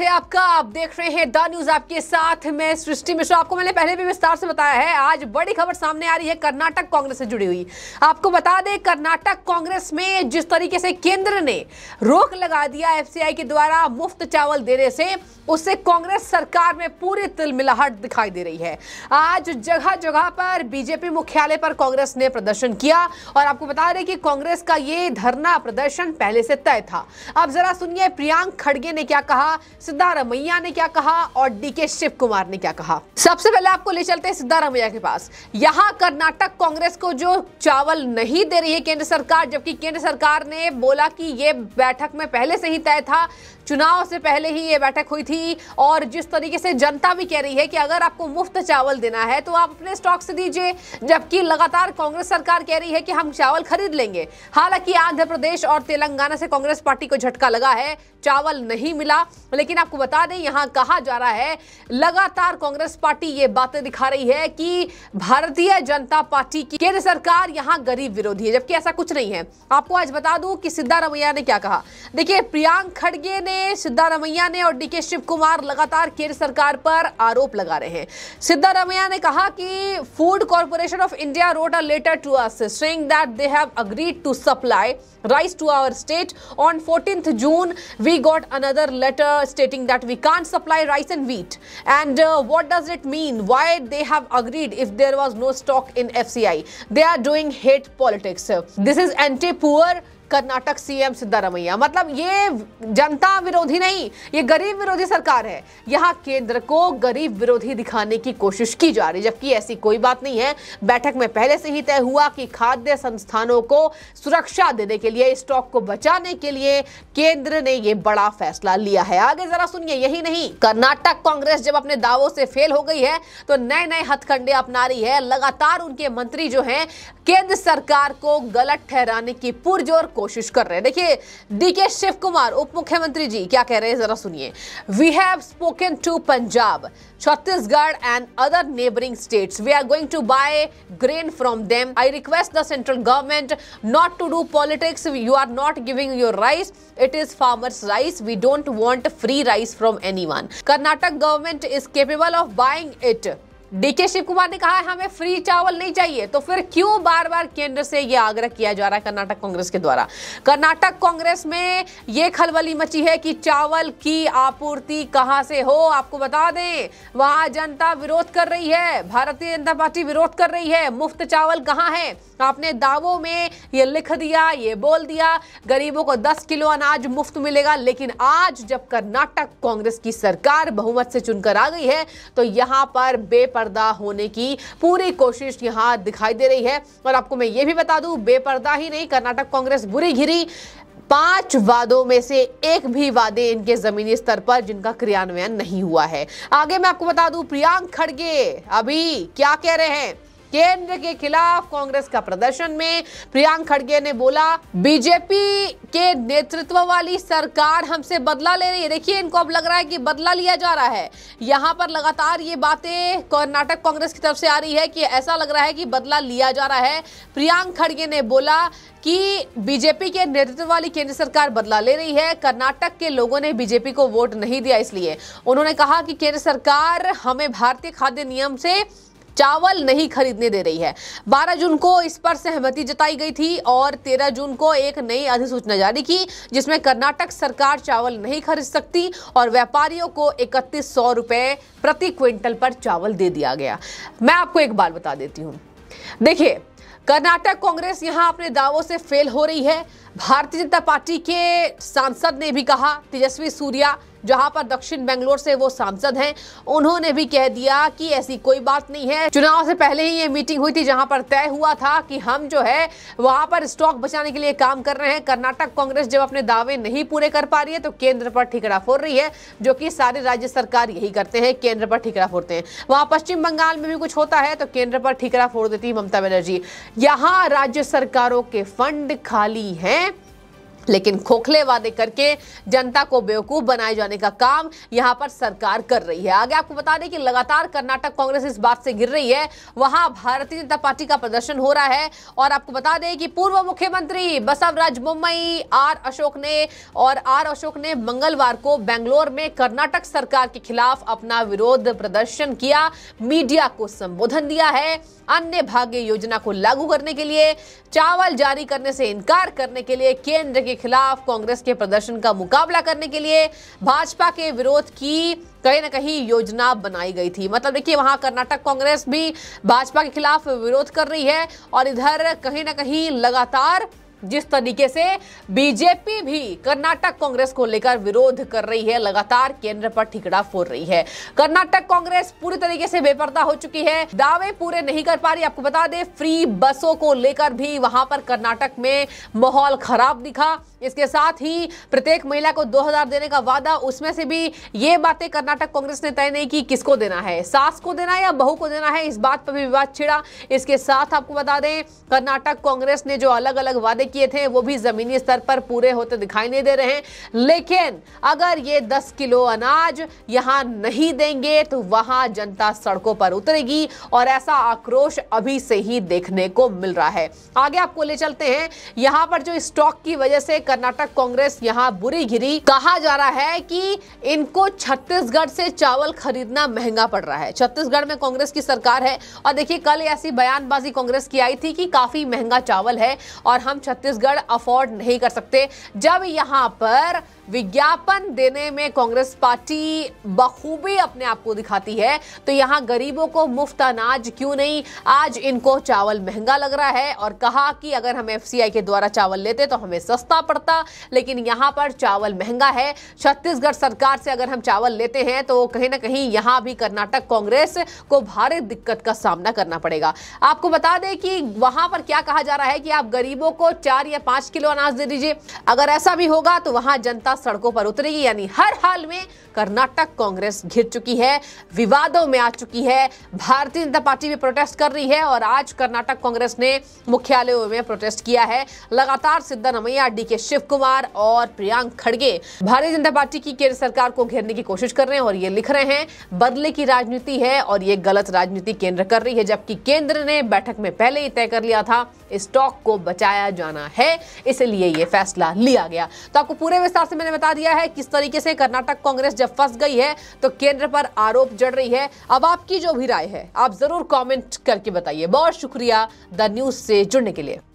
है आपका आप देख रहे हैं द न्यूज आपके साथ मैं सृष्टि मिश्रा आपको मैंने पहले भी विस्तार से बताया है आज बड़ी खबर सामने आ रही है कर्नाटक कांग्रेस से जुड़ी हुई आपको बता दें कर्नाटक कांग्रेस में जिस तरीके से केंद्र ने रोक लगा दिया एफसीआई के द्वारा मुफ्त चावल देने से उससे कांग्रेस सरकार में पूरी तिलमिलाहट दिखाई दे रही है आज जगह जगह पर बीजेपी मुख्यालय पर कांग्रेस ने प्रदर्शन किया और आपको बता दें कि कांग्रेस का ये धरना प्रदर्शन पहले से तय था अब जरा सुनिए प्रियांक खड़गे ने क्या कहा सिद्धारमैया ने क्या कहा और डीके शिव कुमार ने क्या कहा सबसे पहले आपको ले चलते हैं सिद्धारमैया के पास यहाँ कर्नाटक कांग्रेस को जो चावल नहीं दे रही है केंद्र सरकार जबकि केंद्र सरकार ने बोला कि ये बैठक में पहले से ही तय था चुनाव से पहले ही ये बैठक हुई थी और जिस तरीके से जनता भी कह रही है कि अगर आपको मुफ्त चावल देना है तो आप अपने स्टॉक से दीजिए जबकि लगातार कांग्रेस सरकार कह रही है कि हम चावल खरीद लेंगे हालांकि आंध्र प्रदेश और तेलंगाना से कांग्रेस पार्टी को झटका लगा है चावल नहीं मिला लेकिन आपको बता दें यहां कहा जा रहा है लगातार कांग्रेस पार्टी ये बातें दिखा रही है कि भारतीय जनता पार्टी की केंद्र सरकार यहां गरीब विरोधी है जबकि ऐसा कुछ नहीं है आपको आज बता दूं कि सिद्धारमैया ने क्या कहा देखिए प्रियांक खड़गे ने सिद्धारमैया ने और डीके शिव कुमार लगातार केंद्र सरकार पर आरोप लगा रहे हैं सिद्धारमैया ने कहा कि Food Corporation of India wrote a letter to us saying that they have agreed to supply rice to our state on fourteen June we got another letter stating that we can't supply rice and wheat. And uh, what does it mean? Why they have agreed if there was no stock in FCI? They are doing hate politics. This is anti-poor Karnataka CM Siddaramaiah मतलब ये जनता विरोधी नहीं ये गरीब विरोधी सरकार है यहाँ केंद्र को गरीब विरोधी दिखाने की कोशिश की जा रही जबकि ऐसी कोई बात नहीं है बैठक में पहले से ही तय हुआ कि खाद्य संस्थानों को सुरक्षा देने के लिए स्टॉक को बचाने के लिए केंद्र ने ये बड़ा फैसला लिया है आगे जरा सुनिए यही नहीं कर्नाटक कांग्रेस जब अपने दावों से फेल हो गई है तो नए नए हथकंडे अपना रही है लगातार उनके मंत्री जो है केंद्र सरकार को गलत ठहराने की पुरजोर कोशिश कर रहे हैं देखिए डीके शिव कुमार उप मुख्यमंत्री जी क्या कह रहे हैं जरा सुनिए we have spoken to Punjab Chhattisgarh and other neighbouring states we are going to buy grain from them I request the central government not to do politics you are not giving your rice it is farmers rice we don't want free rice from any one Karnataka government is capable of buying it DK Shivakumar ने कहा है हमें free चावल नहीं चाहिए तो फिर क्यों बार बार केंद्र से यह आग्रह किया जा रहा है कर्नाटक कांग्रेस के द्वारा कर्नाटक कांग्रेस में यह खलबली मची है कि चावल की आपूर्ति कहां से हो आपको बता दें वहां जनता विरोध कर रही है भारतीय जनता पार्टी विरोध कर रही है मुफ्त चावल कहां है आपने दावों में ये लिख दिया ये बोल दिया गरीबों को दस किलो अनाज मुफ्त मिलेगा लेकिन आज जब कर्नाटक कांग्रेस की सरकार बहुमत से चुनकर आ गई है तो यहाँ पर बेपर्दा होने की पूरी कोशिश यहाँ दिखाई दे रही है और आपको मैं ये भी बता दूं बेपर्दा ही नहीं कर्नाटक कांग्रेस बुरी घिरी पांच वादों में से एक भी वादे इनके जमीनी स्तर पर जिनका क्रियान्वयन नहीं हुआ है आगे मैं आपको बता दूं प्रियांक खड़गे अभी क्या कह रहे हैं केंद्र के खिलाफ कांग्रेस का प्रदर्शन में प्रियांक खड़गे ने बोला बीजेपी के नेतृत्व वाली सरकार हमसे बदला ले रही है देखिए इनको अब लग रहा है कि बदला लिया जा रहा है यहाँ पर लगातार ये बातें कर्नाटक कांग्रेस की तरफ से आ रही है कि ऐसा लग रहा है कि बदला लिया जा रहा है प्रियांक खड़गे ने बोला कि बीजेपी के नेतृत्व वाली केंद्र सरकार बदला ले रही है कर्नाटक के लोगों ने बीजेपी को वोट नहीं दिया इसलिए उन्होंने कहा कि केंद्र सरकार हमें भारतीय खाद्य नियम से चावल नहीं खरीदने दे रही है 12 जून को इस पर सहमति जताई गई थी और 13 जून को एक नई अधिसूचना जारी की जिसमें कर्नाटक सरकार चावल नहीं खरीद सकती और व्यापारियों को इकतीस सौ रुपए प्रति क्विंटल पर चावल दे दिया गया मैं आपको एक बार बता देती हूँ देखिए कर्नाटक कांग्रेस यहां अपने दावों से फेल हो रही है भारतीय जनता पार्टी के सांसद ने भी कहा तेजस्वी सूर्या जहां पर दक्षिण बेंगलोर से वो सांसद हैं उन्होंने भी कह दिया कि ऐसी कोई बात नहीं है चुनाव से पहले ही ये मीटिंग हुई थी जहां पर तय हुआ था कि हम जो है वहां पर स्टॉक बचाने के लिए काम कर रहे हैं कर्नाटक कांग्रेस जब अपने दावे नहीं पूरे कर पा रही है तो केंद्र पर ठिकरा फोड़ रही है जो कि सारे राज्य सरकार यही करते हैं केंद्र पर ठिकरा फोड़ते हैं वहां पश्चिम बंगाल में भी कुछ होता है तो केंद्र पर ठिकरा फोड़ देती है ममता बनर्जी यहाँ राज्य सरकारों के फंड खाली हैं लेकिन खोखले वादे करके जनता को बेवकूफ बनाए जाने का काम यहां पर सरकार कर रही है आगे आपको बता दें कि लगातार कर्नाटक कांग्रेस इस बात से गिर रही है वहां भारतीय जनता पार्टी का प्रदर्शन हो रहा है और आपको बता दें कि पूर्व मुख्यमंत्री बसवराज मुंबई आर अशोक ने और आर अशोक ने मंगलवार को बेंगलोर में कर्नाटक सरकार के खिलाफ अपना विरोध प्रदर्शन किया मीडिया को संबोधन दिया है अन्य भाग्य योजना को लागू करने के लिए चावल जारी करने से इनकार करने के लिए केंद्र के खिलाफ कांग्रेस के प्रदर्शन का मुकाबला करने के लिए भाजपा के विरोध की कहीं ना कहीं योजना बनाई गई थी मतलब देखिए वहां कर्नाटक कांग्रेस भी भाजपा के खिलाफ विरोध कर रही है और इधर कहीं ना कहीं लगातार जिस तरीके से बीजेपी भी कर्नाटक कांग्रेस को लेकर विरोध कर रही है लगातार केंद्र पर ठिकड़ा फोड़ रही है कर्नाटक कांग्रेस पूरी तरीके से बेपर्दा हो चुकी है दावे पूरे नहीं कर पा रही आपको बता दें फ्री बसों को लेकर भी वहां पर कर्नाटक में माहौल खराब दिखा इसके साथ ही प्रत्येक महिला को 2000 देने का वादा उसमें से भी ये बातें कर्नाटक कांग्रेस ने तय नहीं की किसको देना है सास को देना है या बहू को देना है इस बात पर भी विवाद छिड़ा इसके साथ आपको बता दें कर्नाटक कांग्रेस ने जो अलग अलग वादे किए थे वो भी ज़मीनी स्तर पर पूरे होते दिखाई नहीं दे रहे हैं लेकिन अगर ये दस किलो अनाज यहां नहीं देंगे तो वहां जनता सड़कों पर उतरेगी और ऐसा आक्रोश अभी से ही देखने को मिल रहा है आगे आपको ले चलते हैं यहां पर जो स्टॉक की वजह से कर्नाटक कांग्रेस यहां बुरी घिरी कहा जा रहा है कि इनको छत्तीसगढ़ से चावल खरीदना महंगा पड़ रहा है छत्तीसगढ़ में कांग्रेस की सरकार है और देखिए कल ऐसी बयानबाजी कांग्रेस की आई थी कि काफी महंगा चावल है और हम छत्तीसगढ़ छत्तीसगढ़ अफोर्ड नहीं कर सकते जब यहां पर विज्ञापन देने में कांग्रेस पार्टी बखूबी अपने आप को दिखाती है तो यहां गरीबों को मुफ्त अनाज क्यों नहीं आज इनको चावल महंगा लग रहा है और कहा कि अगर हम एफ के द्वारा चावल लेते तो हमें सस्ता पड़ता लेकिन यहां पर चावल महंगा है छत्तीसगढ़ सरकार से अगर हम चावल लेते हैं तो कहीं ना कहीं यहां भी कर्नाटक कांग्रेस को भारी दिक्कत का सामना करना पड़ेगा आपको बता दें कि वहां पर क्या कहा जा रहा है कि आप गरीबों को चार या पांच किलो अनाज दे दीजिए अगर ऐसा भी होगा तो वहां जनता सड़कों पर उतरेगी यानी हर हाल में कर्नाटक कांग्रेस घिर चुकी है विवादों में आ चुकी है भारतीय जनता पार्टी भी प्रोटेस्ट कर रही है और आज कर्नाटक कांग्रेस ने मुख्यालयों में प्रोटेस्ट किया है लगातार सिद्धारमैया डी के शिव कुमार और प्रियांक खड़गे भारतीय जनता पार्टी की केंद्र सरकार को घेरने की कोशिश कर रहे हैं और ये लिख रहे हैं बदले की राजनीति है और ये गलत राजनीति केंद्र कर रही है जबकि केंद्र ने बैठक में पहले ही तय कर लिया था स्टॉक को बचाया जाना है इसलिए ये फैसला लिया गया तो आपको पूरे विस्तार से मैंने बता दिया है किस तरीके से कर्नाटक कांग्रेस जब फंस गई है तो केंद्र पर आरोप जड़ रही है अब आपकी जो भी राय है आप जरूर कॉमेंट करके बताइए बहुत शुक्रिया द न्यूज से जुड़ने के लिए